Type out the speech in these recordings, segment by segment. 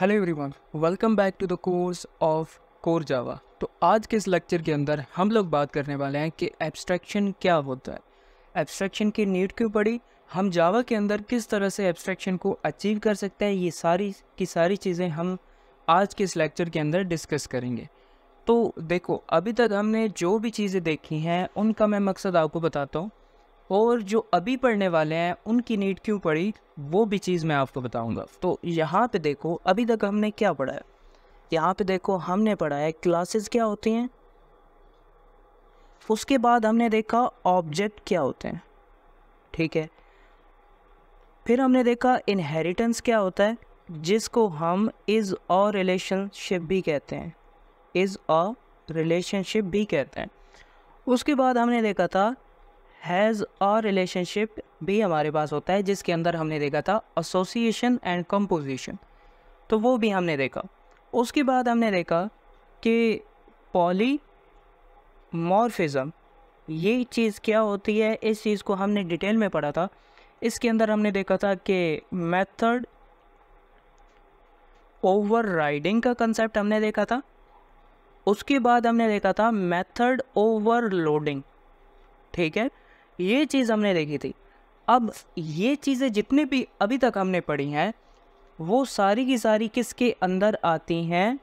hello everyone welcome back to the course of core Java तो आज के इस लेक्चर के अंदर हम लोग बात करने वाले हैं कि एब्स्ट्रैक्शन क्या होता है एब्स्ट्रैक्शन की नीड क्यों पड़ी हम जावा के अंदर किस तरह से एब्स्ट्रैक्शन को अचीव कर सकते हैं ये सारी की सारी चीज़ें हम आज के इस लेक्चर के अंदर डिस्कस करेंगे तो देखो अभी तक हमने जो भी चीज़ें देखी हैं उनका मैं मकसद आपको बताता हूँ और जो अभी पढ़ने वाले हैं उनकी नीड क्यों पड़ी वो भी चीज़ मैं आपको बताऊंगा तो यहाँ पे देखो अभी तक हमने क्या पढ़ा है यहाँ पे देखो हमने पढ़ा है क्लासेस क्या होती हैं उसके बाद हमने देखा ऑब्जेक्ट क्या होते हैं ठीक है फिर हमने देखा इनहेरिटेंस क्या होता है जिसको हम इज़ और रिलेशनशिप भी कहते हैं इज़ और रिलेशनशिप भी कहते हैं उसके बाद हमने देखा था हैज़ और रिलेशनशिप भी हमारे पास होता है जिसके अंदर हमने देखा था एसोसिएशन एंड कंपोजिशन तो वो भी हमने देखा उसके बाद हमने देखा कि पॉली मॉर्फिज़म ये चीज़ क्या होती है इस चीज़ को हमने डिटेल में पढ़ा था इसके अंदर हमने देखा था कि मेथड ओवर राइडिंग का कंसेप्ट हमने देखा था उसके बाद हमने देखा था मेथड ओवरलोडिंग ठीक है ये चीज़ हमने देखी थी अब ये चीज़ें जितने भी अभी तक हमने पढ़ी हैं वो सारी की सारी किसके अंदर आती हैं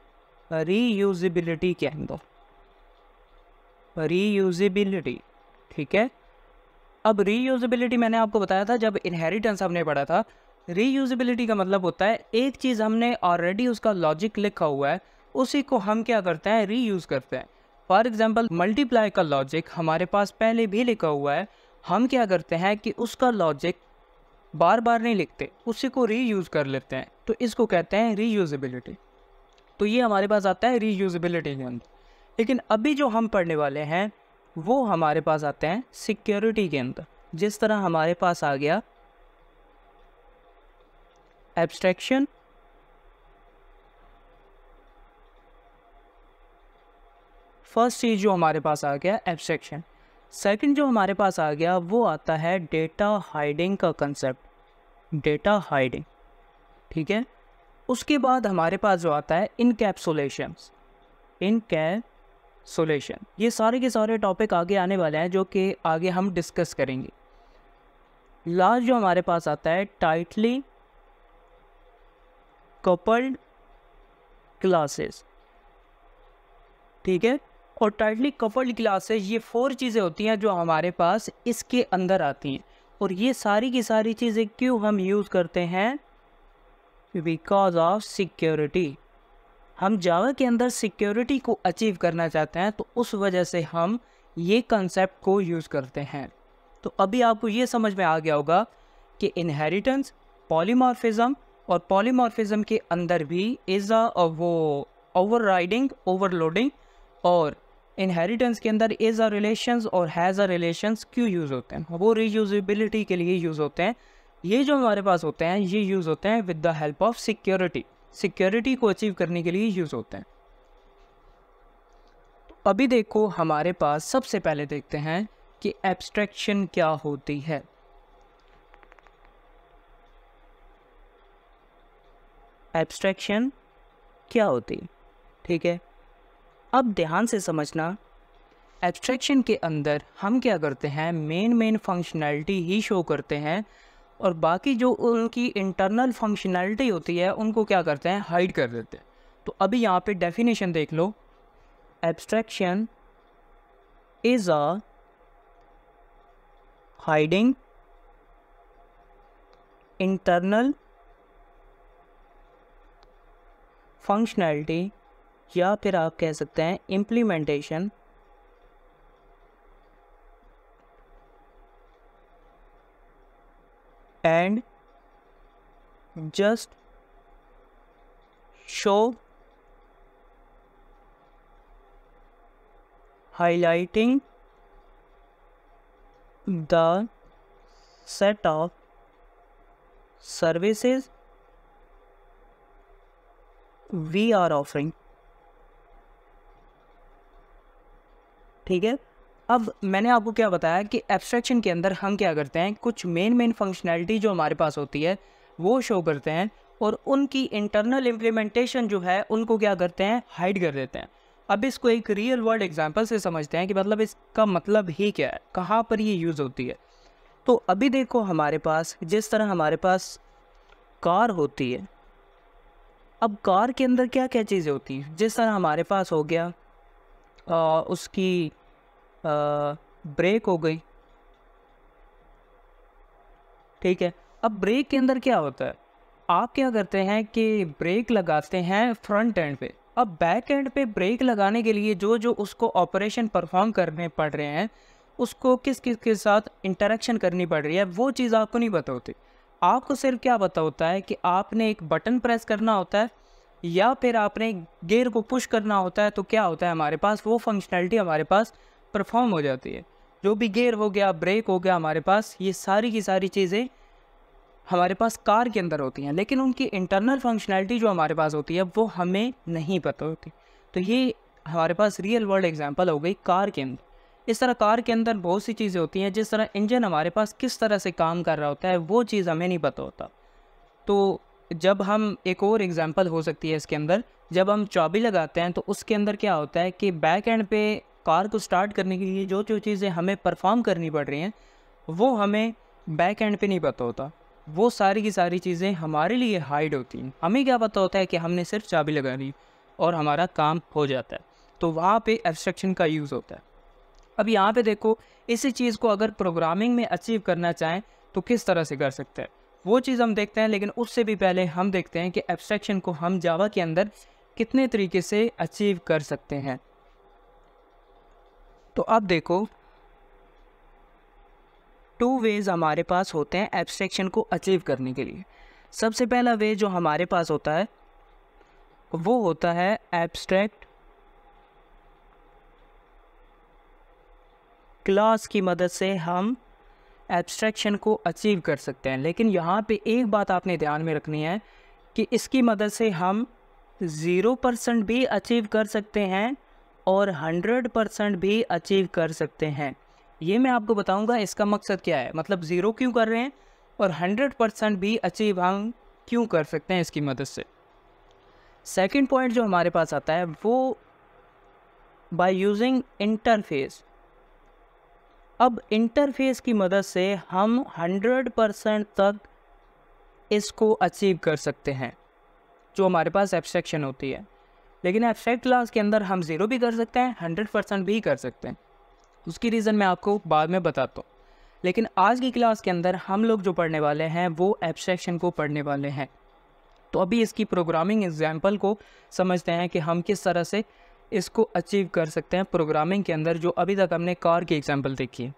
रीयूजिबिलिटी के अंदर रीयूजिबिलिटी ठीक है अब रीयूजिबिलिटी मैंने आपको बताया था जब इनहेरिटेंस हमने पढ़ा था रीयूजिबिलिटी का मतलब होता है एक चीज़ हमने ऑलरेडी उसका लॉजिक लिखा हुआ है उसी को हम क्या करते हैं रीयूज़ करते हैं फॉर एग्ज़ाम्पल मल्टीप्लाई का लॉजिक हमारे पास पहले भी लिखा हुआ है हम क्या करते हैं कि उसका लॉजिक बार बार नहीं लिखते उसी को रीयूज़ कर लेते हैं तो इसको कहते हैं रीयूजबिलिटी तो ये हमारे पास आता है रीयूजेबिलिटी के अंदर लेकिन अभी जो हम पढ़ने वाले हैं वो हमारे पास आते हैं सिक्योरिटी के अंदर जिस तरह हमारे पास आ गया एब्स्ट्रैक्शन फर्स्ट चीज़ जो हमारे पास आ गया एब्स्ट्रैक्शन सेकंड जो हमारे पास आ गया वो आता है डेटा हाइडिंग का कंसेप्ट डेटा हाइडिंग ठीक है उसके बाद हमारे पास जो आता है इनकेप्सुलेशन इनकेप्सुलेशन ये सारे के सारे टॉपिक आगे आने वाले हैं जो कि आगे हम डिस्कस करेंगे लास्ट जो हमारे पास आता है टाइटली कपल्ड क्लासेस ठीक है और टाइटली कपल्ड क्लासेज ये फोर चीज़ें होती हैं जो हमारे पास इसके अंदर आती हैं और ये सारी की सारी चीज़ें क्यों हम यूज़ करते हैं बिकॉज ऑफ सिक्योरिटी हम जावा के अंदर सिक्योरिटी को अचीव करना चाहते हैं तो उस वजह से हम ये कंसेप्ट को यूज़ करते हैं तो अभी आपको ये समझ में आ गया होगा कि इनहेरिटेंस पॉलीमॉर्फिज्म और पॉलीमॉर्फिज्म के अंदर भी इज़ अ वो ओवर राइडिंग ओवरलोडिंग और इनहेरिटेंस के अंदर इज आ रिलेशन और हैज़ आ रिलेशन क्यों यूज़ होते हैं वो रीयूजबिलिटी के लिए यूज़ होते हैं ये जो हमारे पास होते हैं ये यूज़ होते हैं with the help of security security को अचीव करने के लिए यूज़ होते हैं तो अभी देखो हमारे पास सबसे पहले देखते हैं कि एब्स्ट्रैक्शन क्या होती है एब्स्ट्रैक्शन क्या होती है ठीक है अब ध्यान से समझना एब्स्ट्रैक्शन के अंदर हम क्या करते हैं मेन मेन फंक्शनैलिटी ही शो करते हैं और बाकी जो उनकी इंटरनल फंक्शनैलिटी होती है उनको क्या करते हैं हाइड कर देते हैं तो अभी यहाँ पे डेफिनेशन देख लो abstraction is a hiding internal functionality या फिर आप कह सकते हैं implementation and just show highlighting the set of services we are offering ठीक है अब मैंने आपको क्या बताया कि एब्स्ट्रैक्शन के अंदर हम क्या करते हैं कुछ मेन मेन फंक्शनैलिटी जो हमारे पास होती है वो शो करते हैं और उनकी इंटरनल इम्प्लीमेंटेशन जो है उनको क्या करते हैं हाइड कर देते हैं अब इसको एक रियल वर्ल्ड एग्जाम्पल से समझते हैं कि मतलब इसका मतलब ही क्या है कहाँ पर ये यूज़ होती है तो अभी देखो हमारे पास जिस तरह हमारे पास कार होती है अब कार के अंदर क्या क्या चीज़ें होती हैं जिस तरह हमारे पास हो गया आ, उसकी आ, ब्रेक हो गई ठीक है अब ब्रेक के अंदर क्या होता है आप क्या करते हैं कि ब्रेक लगाते हैं फ्रंट एंड पे अब बैक एंड पे ब्रेक लगाने के लिए जो जो उसको ऑपरेशन परफॉर्म करने पड़ रहे हैं उसको किस किस के साथ इंटरेक्शन करनी पड़ रही है वो चीज़ आपको नहीं पता होती आपको सिर्फ क्या पता होता है कि आपने एक बटन प्रेस करना होता है या फिर आपने गेयर को पुश करना होता है तो क्या होता है हमारे पास वो फंक्शनैलिटी हमारे पास परफॉर्म हो जाती है जो भी गेयर हो गया ब्रेक हो गया हमारे पास ये सारी की सारी चीज़ें हमारे पास कार के अंदर होती हैं लेकिन उनकी इंटरनल फंक्शनैलिटी जो हमारे पास होती है वो हमें नहीं पता होती तो ये हमारे पास रियल वर्ल्ड एग्जाम्पल हो गई कार के अंदर इस तरह कार के अंदर बहुत सी चीज़ें होती हैं जिस तरह इंजन हमारे पास किस तरह से काम कर रहा होता है वो चीज़ हमें नहीं पता होता तो जब हम एक और एग्ज़ाम्पल हो सकती है इसके अंदर जब हम चाबी लगाते हैं तो उसके अंदर क्या होता है कि बैक एंड पे कार को स्टार्ट करने के लिए जो जो चीज़ें हमें परफॉर्म करनी पड़ रही हैं वो हमें बैक एंड पे नहीं पता होता वो सारी की सारी चीज़ें हमारे लिए हाइड होती हैं हमें क्या पता होता है कि हमने सिर्फ चाबी लगानी और हमारा काम हो जाता है तो वहाँ पे एब्स्ट्रक्शन का यूज़ होता है अब यहाँ पे देखो इसी चीज़ को अगर प्रोग्रामिंग में अचीव करना चाहें तो किस तरह से कर सकते हैं वो चीज़ हम देखते हैं लेकिन उससे भी पहले हम देखते हैं कि एब्स्ट्रैक्शन को हम जावा के अंदर कितने तरीके से अचीव कर सकते हैं तो अब देखो टू वेज़ हमारे पास होते हैं एब्स्ट्रैक्शन को अचीव करने के लिए सबसे पहला वे जो हमारे पास होता है वो होता है एब्स्ट्रैक्ट क्लास की मदद से हम एब्स्ट्रैक्शन को अचीव कर सकते हैं लेकिन यहाँ पे एक बात आपने ध्यान में रखनी है कि इसकी मदद से हम ज़ीरो परसेंट भी अचीव कर सकते हैं और हंड्रेड परसेंट भी अचीव कर सकते हैं ये मैं आपको बताऊंगा इसका मकसद क्या है मतलब ज़ीरो क्यों कर रहे हैं और हंड्रेड परसेंट भी अचीव हम क्यों कर सकते हैं इसकी मदद से सेकंड पॉइंट जो हमारे पास आता है वो बाय यूजिंग इंटरफेस अब इंटरफेस की मदद से हम 100 परसेंट तक इसको अचीव कर सकते हैं जो हमारे पास एब्स्ट्रैक्शन होती है लेकिन एब्स्ट्रैक्ट क्लास के अंदर हम ज़ीरो भी कर सकते हैं हंड्रेड परसेंट भी कर सकते हैं उसकी रीज़न मैं आपको बाद में बताता हूँ लेकिन आज की क्लास के अंदर हम लोग जो पढ़ने वाले हैं वो एब्स्ट्रैक्शन को पढ़ने वाले हैं तो अभी इसकी प्रोग्रामिंग एग्जाम्पल को समझते हैं कि हम किस तरह से इसको अचीव कर सकते हैं प्रोग्रामिंग के अंदर जो अभी तक हमने कार की एग्जांपल देखी है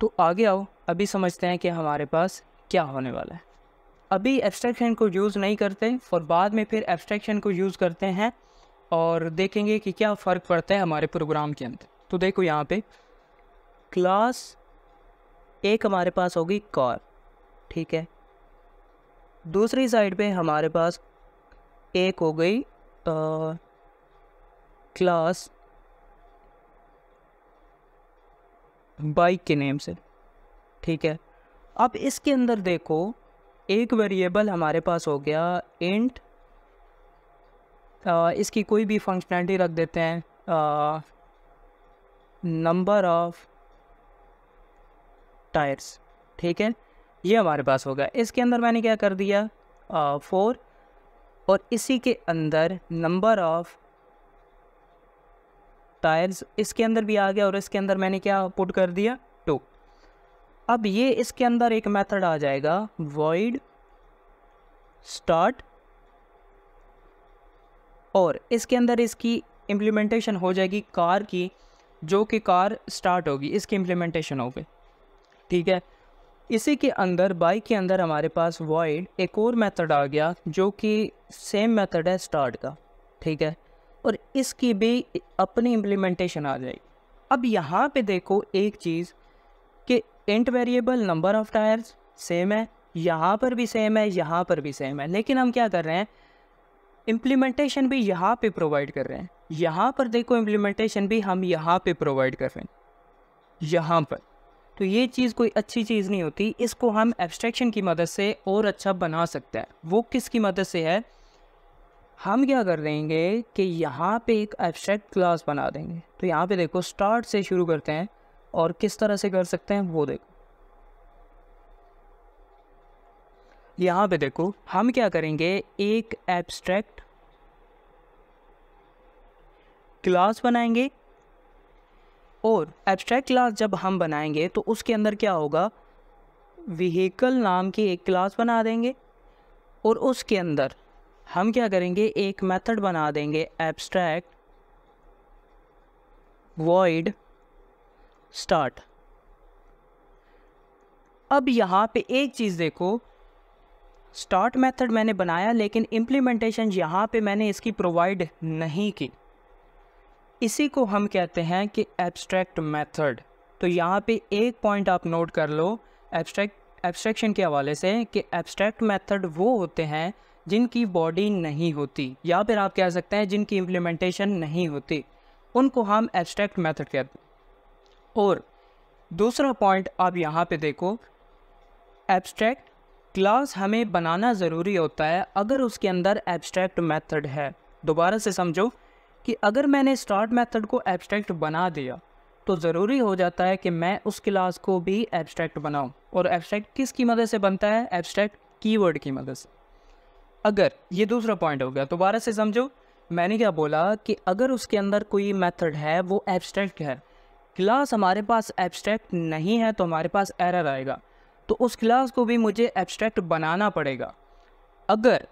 तो आगे आओ अभी समझते हैं कि हमारे पास क्या होने वाला है अभी एब्स्ट्रैक्शन को यूज़ नहीं करते और बाद में फिर एब्स्ट्रैक्शन को यूज़ करते हैं और देखेंगे कि क्या फ़र्क पड़ता है हमारे प्रोग्राम के अंदर तो देखो यहाँ पे क्लास एक हमारे पास होगी कार ठीक है दूसरी साइड पे हमारे पास एक हो गई आ, क्लास बाइक के नेम से ठीक है अब इसके अंदर देखो एक वेरिएबल हमारे पास हो गया इंट इसकी कोई भी फंक्शनैलिटी रख देते हैं नंबर ऑफ टायर्स ठीक है ये हमारे पास होगा इसके अंदर मैंने क्या कर दिया फोर और इसी के अंदर नंबर ऑफ टायर्स इसके अंदर भी आ गया और इसके अंदर मैंने क्या पुट कर दिया टू अब ये इसके अंदर एक मेथड आ जाएगा वॉइड स्टार्ट और इसके अंदर इसकी इम्प्लीमेंटेशन हो जाएगी कार की जो कि कार स्टार्ट होगी इसकी इम्प्लीमेंटेशन हो गई ठीक है इसी के अंदर बाइक के अंदर हमारे पास वॉइड एक और मेथड आ गया जो कि सेम मेथड है स्टार्ट का ठीक है और इसकी भी अपनी इम्प्लीमेंटेशन आ जाएगी अब यहाँ पे देखो एक चीज़ कि int variable number of tyres same है यहाँ पर भी सेम है यहाँ पर भी सेम है लेकिन हम क्या कर रहे हैं इम्प्लीमेंटेशन भी यहाँ पे प्रोवाइड कर रहे हैं यहाँ पर देखो इम्प्लीमेंटेशन भी हम यहाँ पे प्रोवाइड कर रहे हैं यहाँ पर तो ये चीज़ कोई अच्छी चीज़ नहीं होती इसको हम एब्स्ट्रैक्शन की मदद से और अच्छा बना सकते हैं वो किसकी मदद से है हम क्या कर देंगे कि यहाँ पे एक एब्स्ट्रैक्ट क्लास बना देंगे तो यहाँ पे देखो स्टार्ट से शुरू करते हैं और किस तरह से कर सकते हैं वो देखो यहाँ पे देखो हम क्या करेंगे एक एब्स्ट्रैक्ट क्लास बनाएंगे और एब्स्ट्रैक्ट क्लास जब हम बनाएंगे तो उसके अंदर क्या होगा व्हीकल नाम की एक क्लास बना देंगे और उसके अंदर हम क्या करेंगे एक मेथड बना देंगे एब्स्ट्रैक्ट वॉइड स्टार्ट अब यहाँ पे एक चीज़ देखो स्टार्ट मेथड मैंने बनाया लेकिन इम्प्लीमेंटेशन यहाँ पे मैंने इसकी प्रोवाइड नहीं की इसी को हम कहते हैं कि एब्स्ट्रैक्ट मेथड तो यहाँ पे एक पॉइंट आप नोट कर लो एब्स्ट्रैक्ट एब्स्ट्रैक्शन के हवाले से कि एब्स्ट्रैक्ट मेथड वो होते हैं जिनकी बॉडी नहीं होती या फिर आप कह सकते हैं जिनकी इम्प्लीमेंटेशन नहीं होती उनको हम एब्स्ट्रैक्ट मेथड कहते हैं और दूसरा पॉइंट आप यहाँ पे देखो एब्स्ट्रैक्ट क्लास हमें बनाना ज़रूरी होता है अगर उसके अंदर एब्स्ट्रैक्ट मेथड है दोबारा से समझो कि अगर मैंने स्टार्ट मेथड को एब्स्ट्रैक्ट बना दिया तो ज़रूरी हो जाता है कि मैं उस क्लास को भी एब्स्ट्रैक्ट बनाऊँ और एब्स्ट्रैक्ट किसकी मदद से बनता है एब्स्ट्रैक्ट कीवर्ड की मदद से अगर ये दूसरा पॉइंट हो गया दोबारा से समझो मैंने क्या बोला कि अगर उसके अंदर कोई मेथड है वो एब्स्ट्रैक्ट है क्लास हमारे पास एब्स्ट्रैक्ट नहीं है तो हमारे पास एरर आएगा तो उस क्लास को भी मुझे एब्स्ट्रैक्ट बनाना पड़ेगा अगर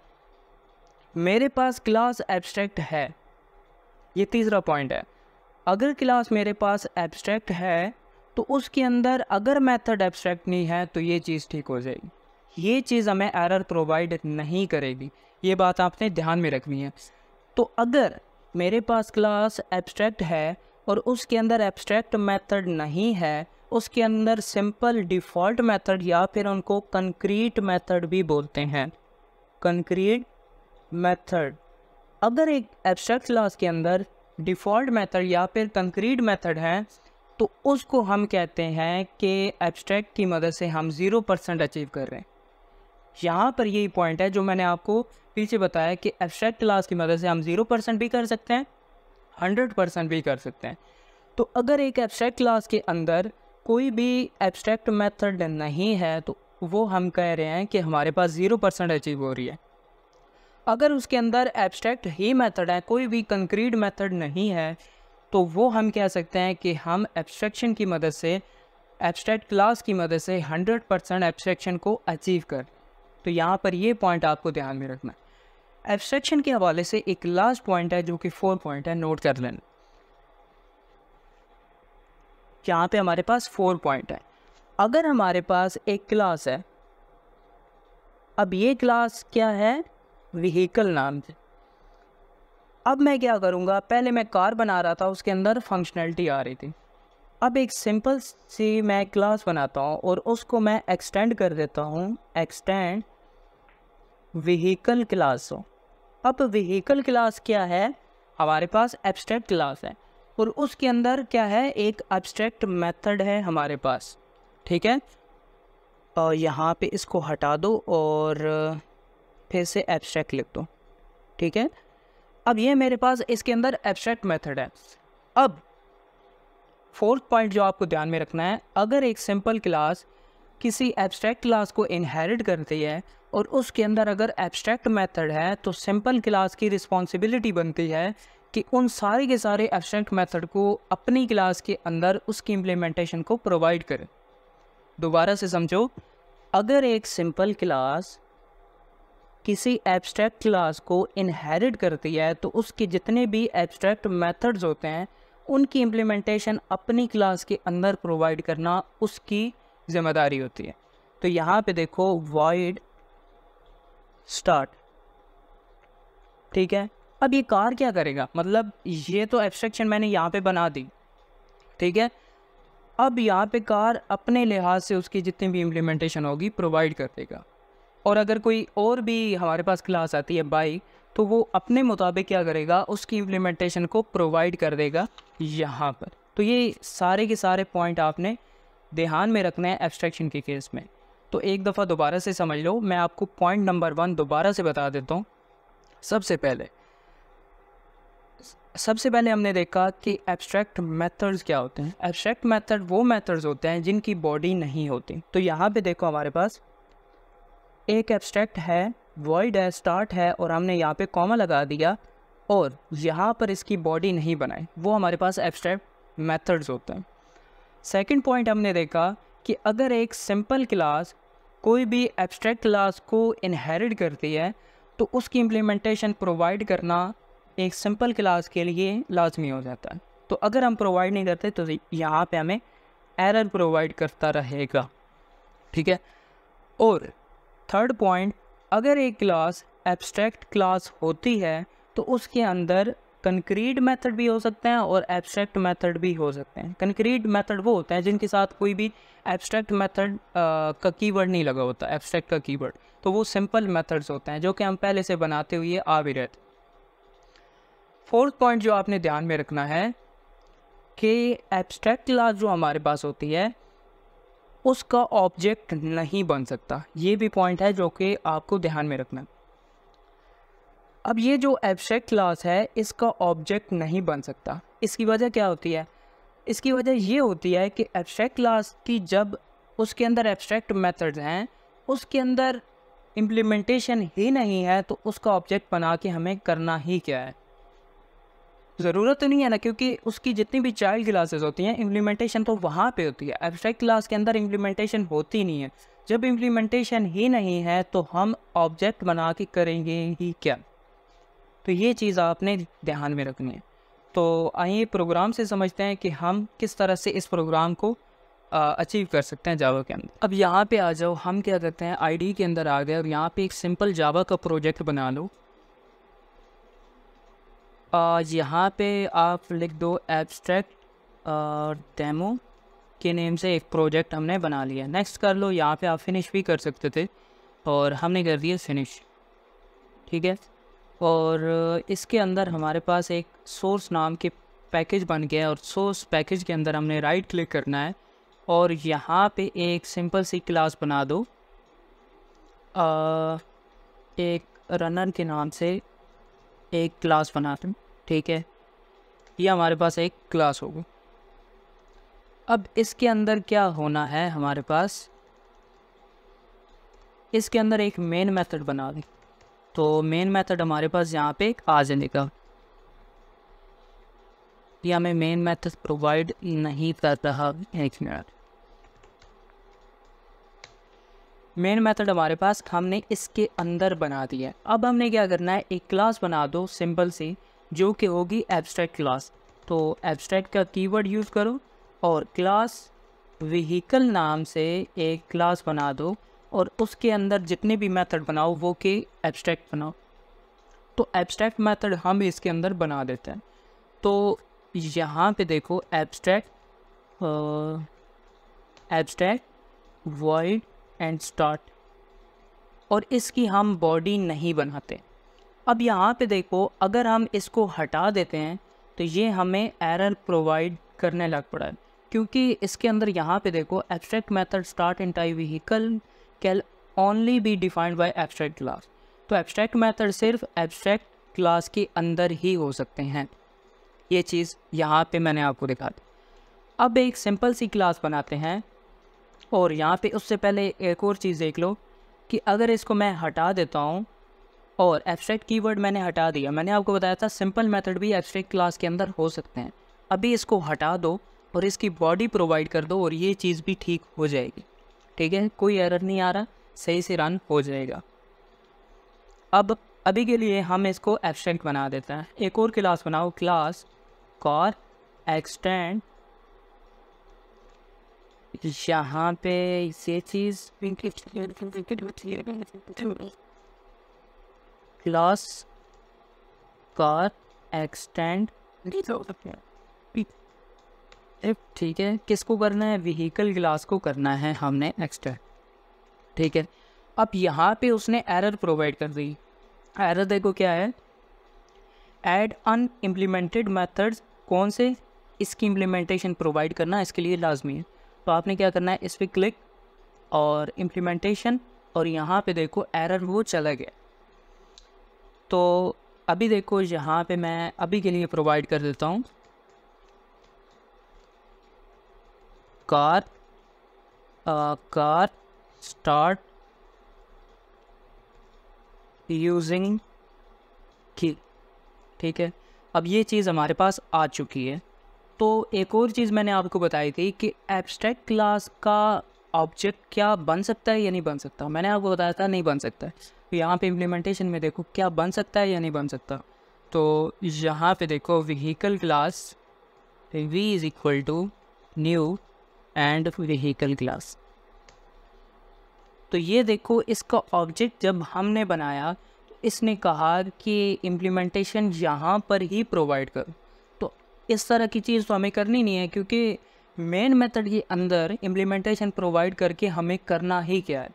मेरे पास क्लास एब्स्ट्रैक्ट है ये तीसरा पॉइंट है अगर क्लास मेरे पास एब्स्ट्रैक्ट है तो उसके अंदर अगर मेथड एब्स्ट्रैक्ट नहीं है तो ये चीज़ ठीक हो जाएगी ये चीज़ हमें एरर प्रोवाइड नहीं करेगी ये बात आपने ध्यान में रखनी है तो अगर मेरे पास क्लास एब्स्ट्रैक्ट है और उसके अंदर एब्स्ट्रैक्ट मेथड नहीं है उसके अंदर सिंपल डिफ़ॉल्ट मेथड या फिर उनको कंक्रीट मेथड भी बोलते हैं कंक्रीट मेथड अगर एक एब्स्ट्रैक्ट क्लास के अंदर डिफ़ॉल्ट मेथड या फिर कंक्रीट मेथड है तो उसको हम कहते हैं कि एब्स्ट्रैक्ट की मदद से हम ज़ीरो परसेंट अचीव कर रहे हैं यहाँ पर यही पॉइंट है जो मैंने आपको पीछे बताया कि एब्स्ट्रैक्ट क्लास की मदद से हम ज़ीरो परसेंट भी कर सकते हैं हंड्रेड परसेंट भी कर सकते हैं तो अगर एक एब्सट्रैक्ट क्लास के अंदर कोई भी एब्सट्रैक्ट मेथड नहीं है तो वो हम कह रहे हैं कि हमारे पास ज़ीरो परसेंट अचीव हो रही है अगर उसके अंदर एब्स्ट्रैक्ट ही मेथड है कोई भी कंक्रीट मेथड नहीं है तो वो हम कह सकते हैं कि हम एब्स्ट्रैक्शन की मदद से एब्स्ट्रैक्ट क्लास की मदद से हंड्रेड परसेंट एब्सट्रैक्शन को अचीव कर तो यहाँ पर ये पॉइंट आपको ध्यान में रखना है एब्स्ट्रैक्शन के हवाले से एक लास्ट पॉइंट है जो कि फोर पॉइंट है नोट कर लेना यहाँ पे हमारे पास फोर पॉइंट है अगर हमारे पास एक क्लास है अब ये क्लास क्या है व्हीकल नाम से अब मैं क्या करूँगा पहले मैं कार बना रहा था उसके अंदर फंक्शनैलिटी आ रही थी अब एक सिंपल सी मैं क्लास बनाता हूँ और उसको मैं एक्सटेंड कर देता हूँ एक्सटेंड व्हीकल क्लास हो अब व्हीकल क्लास क्या है हमारे पास एब्स्ट्रैक्ट क्लास है और उसके अंदर क्या है एक एब्स्ट्रैक्ट मेथड है हमारे पास ठीक है और यहाँ पे इसको हटा दो और फिर से एब्स्ट्रैक्ट लिख दो ठीक है अब ये मेरे पास इसके अंदर एब्स्ट्रैक्ट मेथड है अब फोर्थ पॉइंट जो आपको ध्यान में रखना है अगर एक सिंपल क्लास किसी एब्स्ट्रैक्ट क्लास को इनहेरिट करती है और उसके अंदर अगर एब्स्ट्रैक्ट मेथड है तो सिंपल क्लास की रिस्पॉन्सिबिलिटी बनती है कि उन सारे के सारे एब्स्ट्रैक्ट मेथड को अपनी क्लास के अंदर उसकी इम्प्लीमेंटेशन को प्रोवाइड करें दोबारा से समझो अगर एक सिंपल क्लास किसी एब्स्ट्रैक्ट क्लास को इनहेरिट करती है तो उसके जितने भी एब्स्ट्रैक्ट मेथड्स होते हैं उनकी इम्प्लीमेंटेशन अपनी क्लास के अंदर प्रोवाइड करना उसकी जिम्मेदारी होती है तो यहाँ पे देखो वाइड स्टार्ट ठीक है अब ये कार क्या करेगा मतलब ये तो एब्स्ट्रक्शन मैंने यहाँ पे बना दी ठीक है अब यहाँ पे कार अपने लिहाज से उसकी जितनी भी इम्प्लीमेंटेशन होगी प्रोवाइड कर देगा और अगर कोई और भी हमारे पास क्लास आती है बाइक तो वो अपने मुताबिक क्या करेगा उसकी इम्प्लीमेंटेशन को प्रोवाइड कर देगा यहाँ पर तो ये सारे के सारे पॉइंट आपने ध्यान में रखना है एब्स्ट्रैक्शन के केस में तो एक दफ़ा दोबारा से समझ लो मैं आपको पॉइंट नंबर वन दोबारा से बता देता हूँ सबसे पहले सबसे पहले हमने देखा कि एब्स्ट्रैक्ट मेथड्स क्या होते हैं एब्स्ट्रैक्ट मेथड वो मेथड्स होते हैं जिनकी बॉडी नहीं होती तो यहाँ पे देखो हमारे पास एक एब्स्ट्रैक्ट है वर्ड है स्टार्ट है और हमने यहाँ पे कॉमा लगा दिया और यहाँ पर इसकी बॉडी नहीं बनाई वो हमारे पास एब्स्ट्रैक्ट मेथड्स होते हैं सेकंड पॉइंट हमने देखा कि अगर एक सिंपल क्लास कोई भी एब्स्ट्रैक्ट क्लास को इनहेरिट करती है तो उसकी इम्प्लीमेंटेशन प्रोवाइड करना एक सिंपल क्लास के लिए लाजमी हो जाता है तो अगर हम प्रोवाइड नहीं करते तो यहाँ पे हमें एरर प्रोवाइड करता रहेगा ठीक है और थर्ड पॉइंट अगर एक क्लास एब्स्ट्रैक्ट क्लास होती है तो उसके अंदर कंक्रीट मेथड भी हो सकते हैं और एब्स्ट्रैक्ट मेथड भी हो सकते हैं कंक्रीट मेथड वो होते हैं जिनके साथ कोई भी एब्स्ट्रैक्ट मेथड का कीवर्ड नहीं लगा होता एब्स्ट्रैक्ट का कीवर्ड तो वो सिंपल मेथड्स होते हैं जो कि हम पहले से बनाते हुए आ भी रहे थे फोर्थ पॉइंट जो आपने ध्यान में रखना है कि एब्स्ट्रैक्ट क्लास जो हमारे पास होती है उसका ऑब्जेक्ट नहीं बन सकता ये भी पॉइंट है जो कि आपको ध्यान में रखना अब ये जो एब्स्ट्रैक्ट क्लास है इसका ऑब्जेक्ट नहीं बन सकता इसकी वजह क्या होती है इसकी वजह ये होती है कि एब्स्ट्रैक्ट क्लास की जब उसके अंदर एब्स्ट्रैक्ट मेथड्स हैं उसके अंदर इम्प्लीमेंटेशन ही नहीं है तो उसका ऑब्जेक्ट बना के हमें करना ही क्या है ज़रूरत तो नहीं है ना क्योंकि उसकी जितनी भी चाइल्ड क्लासेस होती हैं इम्प्लीमेंटेशन तो वहाँ पे होती है एब्स्ट्रैक्ट क्लास के अंदर इम्प्लीमेंटेशन होती नहीं है जब इम्प्लीमेंटेशन ही नहीं है तो हम ऑब्जेक्ट बना के करेंगे ही क्या तो ये चीज़ आपने ध्यान में रखनी है तो आइए प्रोग्राम से समझते हैं कि हम किस तरह से इस प्रोग्राम को अचीव कर सकते हैं जावा के अंदर अब यहाँ पे आ जाओ हम क्या करते हैं आईडी के अंदर आ गए और यहाँ पे एक सिंपल जावा का प्रोजेक्ट बना लो यहाँ पे आप लिख दो एब्स्ट्रैक्ट और डेमो के नेम से एक प्रोजेक्ट हमने बना लिया नेक्स्ट कर लो यहाँ पे आप फिनिश भी कर सकते थे और हमने कर दिया फिनिश ठीक है और इसके अंदर हमारे पास एक सोर्स नाम के पैकेज बन गया है और सोर्स पैकेज के अंदर हमने राइट क्लिक करना है और यहाँ पे एक सिंपल सी क्लास बना दो आ, एक रनर के नाम से एक क्लास बना दो ठीक है ये हमारे पास एक क्लास होगी अब इसके अंदर क्या होना है हमारे पास इसके अंदर एक मेन मेथड बना दें तो मेन मेथड हमारे पास यहाँ पे एक आ का या हमें मेन मेथड प्रोवाइड नहीं कर रहा एक मिनट मेन मेथड हमारे पास हमने इसके अंदर बना दिया है अब हमने क्या करना है एक क्लास बना दो सिंपल सी जो कि होगी एब्स्ट्रैक्ट क्लास तो एब्स्ट्रैक्ट का कीवर्ड यूज़ करो और क्लास व्हीकल नाम से एक क्लास बना दो और उसके अंदर जितने भी मेथड बनाओ वो कि एब्स्ट्रैक्ट बनाओ तो एब्स्ट्रैक्ट मेथड हम इसके अंदर बना देते हैं तो यहाँ पे देखो abstract abstract word and start और इसकी हम बॉडी नहीं बनाते अब यहाँ पे देखो अगर हम इसको हटा देते हैं तो ये हमें एरर प्रोवाइड करने लग पड़ा है क्योंकि इसके अंदर यहाँ पे देखो abstract method start in tie vehicle can only be defined by abstract class तो एब्स्ट्रैक्ट मैथड सिर्फ एब्स्ट्रैक्ट क्लास के अंदर ही हो सकते हैं ये चीज़ यहाँ पे मैंने आपको दिखा दी अब एक सिंपल सी क्लास बनाते हैं और यहाँ पे उससे पहले एक और चीज़ देख लो कि अगर इसको मैं हटा देता हूँ और एब्स्ट्रैक्ट कीवर्ड मैंने हटा दिया मैंने आपको बताया था सिंपल मेथड भी एब्स्ट्रैक्ट क्लास के अंदर हो सकते हैं अभी इसको हटा दो और इसकी बॉडी प्रोवाइड कर दो और ये चीज़ भी ठीक हो जाएगी ठीक है कोई एरर नहीं आ रहा सही से रन हो जाएगा अब अभी के लिए हम इसको एब्सटेंट बना देते हैं एक और क्लास बनाओ क्लास कॉर एक्सटेंट यहाँ पे ये चीज़ क्लास कार एक्सटेंड ठीक है किसको करना है व्हीकल ग्लास को करना है हमने एक्स्ट्रा ठीक है अब यहाँ पे उसने एरर प्रोवाइड कर दी एरर देखो क्या है एड अन इम्प्लीमेंटेड मैथड्स कौन से इसकी इम्प्लीमेंटेशन प्रोवाइड करना इसके लिए लाजमी है तो आपने क्या करना है इस पर क्लिक और इम्प्लीमेंटेशन और यहाँ पे देखो एरर वो चला गया तो अभी देखो यहाँ पे मैं अभी के लिए प्रोवाइड कर देता हूँ car uh, car start using key ठीक है अब ये चीज़ हमारे पास आ चुकी है तो एक और चीज़ मैंने आपको बताई थी कि एब्स्ट्रैक्ट क्लास का ऑब्जेक्ट क्या बन सकता है या नहीं बन सकता मैंने आपको बताया था नहीं बन सकता है तो यहाँ पे इम्प्लीमेंटेशन में देखो क्या बन सकता है या नहीं बन सकता तो यहाँ पे देखो vehicle class v is equal to new and vehicle class तो ये देखो इसका ऑब्जेक्ट जब हमने बनाया तो इसने कहा कि इम्प्लीमेंटेशन यहाँ पर ही प्रोवाइड कर तो इस तरह की चीज़ तो हमें करनी नहीं है क्योंकि मेन मेथड के अंदर इम्प्लीमेंटेशन प्रोवाइड करके हमें करना ही क्या है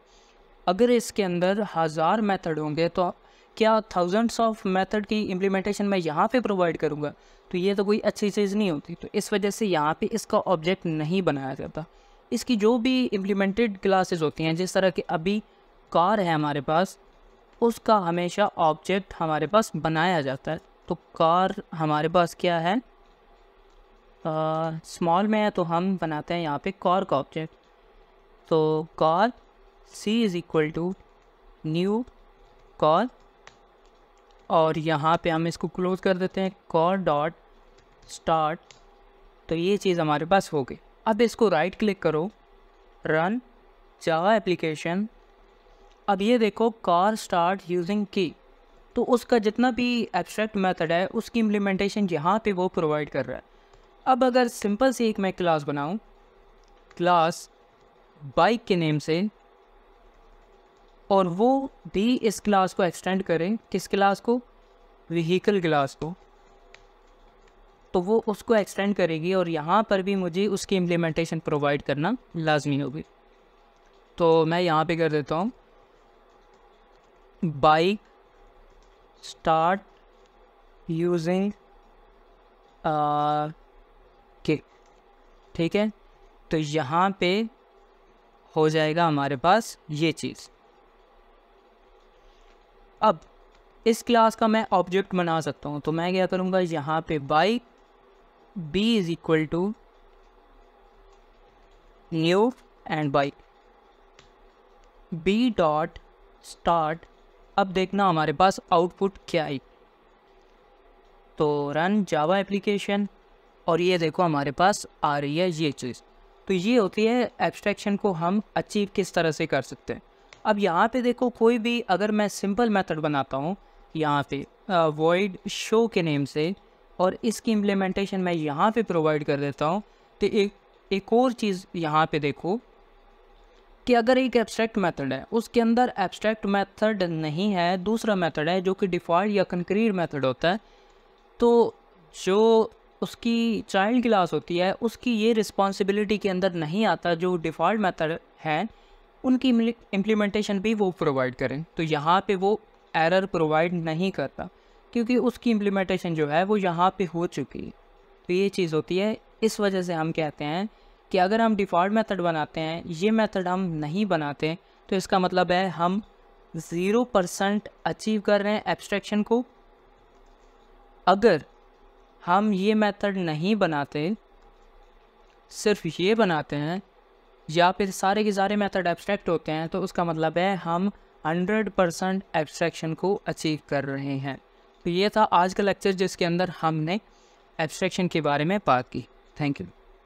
अगर इसके अंदर हज़ार मेथड होंगे तो क्या थाउजेंड्स ऑफ मेथड की इम्प्लीमेंटेशन मैं यहाँ पे प्रोवाइड करूँगा तो ये तो कोई अच्छी चीज़ नहीं होती तो इस वजह से यहाँ पे इसका ऑब्जेक्ट नहीं बनाया जाता इसकी जो भी इम्प्लीमेंटेड क्लासेस होती हैं जिस तरह की अभी कार है हमारे पास उसका हमेशा ऑब्जेक्ट हमारे पास बनाया जाता है तो कार हमारे पास क्या है स्मॉल में है तो हम बनाते हैं यहाँ पे कार का ऑब्जेक्ट तो car c is equal to new car और यहाँ पे हम इसको क्लोज़ कर देते हैं कॉल डॉट स्टार्ट तो ये चीज़ हमारे पास हो गई अब इसको राइट क्लिक करो रन जावा एप्लीकेशन अब ये देखो कार स्टार्ट यूजिंग की तो उसका जितना भी एब्स्ट्रैक्ट मेथड है उसकी इम्प्लीमेंटेशन यहाँ पे वो प्रोवाइड कर रहा है अब अगर सिंपल सी एक मैं क्लास बनाऊँ क्लास बाइक के नेम से और वो भी इस क्लास को एक्सटेंड करें किस क्लास को व्हीकल क्लास को तो वो उसको एक्सटेंड करेगी और यहाँ पर भी मुझे उसकी इम्प्लीमेंटेशन प्रोवाइड करना लाजमी होगी तो मैं यहाँ पे कर देता हूँ बाइक स्टार्ट यूजिंग के ठीक है तो यहाँ पे हो जाएगा हमारे पास ये चीज़ अब इस क्लास का मैं ऑब्जेक्ट बना सकता हूँ तो मैं क्या करूँगा यहाँ पे by b is equal to new and by b dot start अब देखना हमारे पास आउटपुट क्या आई तो रन जावा एप्लीकेशन और ये देखो हमारे पास आ रही है ये चीज़ तो ये होती है एब्स्ट्रैक्शन को हम अचीव किस तरह से कर सकते हैं अब यहाँ पे देखो कोई भी अगर मैं सिंपल मेथड बनाता हूँ यहाँ पे वॉइड शो के नेम से और इसकी इम्प्लीमेंटेशन मैं यहाँ पे प्रोवाइड कर देता हूँ तो एक एक और चीज़ यहाँ पे देखो कि अगर एक एब्स्ट्रैक्ट मेथड है उसके अंदर एब्स्ट्रैक्ट मेथड नहीं है दूसरा मेथड है जो कि डिफ़ॉल्ट या कंक्रीट मेथड होता है तो जो उसकी चाइल्ड क्लास होती है उसकी ये रिस्पॉन्सिबिलिटी के अंदर नहीं आता जो डिफ़ॉल्ट मेथड है उनकी इम्प्लीमेंटेशन भी वो प्रोवाइड करें तो यहाँ पे वो एरर प्रोवाइड नहीं करता क्योंकि उसकी इम्प्लीमेंटेशन जो है वो यहाँ पे हो चुकी है तो ये चीज़ होती है इस वजह से हम कहते हैं कि अगर हम डिफ़ॉल्ट मेथड बनाते हैं ये मेथड हम नहीं बनाते तो इसका मतलब है हम ज़ीरो परसेंट अचीव कर रहे हैं एब्स्ट्रैक्शन को अगर हम ये मेथड नहीं बनाते सिर्फ ये बनाते हैं या फिर सारे के सारे मेथड एब्स्ट्रैक्ट होते हैं तो उसका मतलब है हम 100 परसेंट एब्स्ट्रैक्शन को अचीव कर रहे हैं तो ये था आज का लेक्चर जिसके अंदर हमने एब्स्ट्रैक्शन के बारे में बात की थैंक यू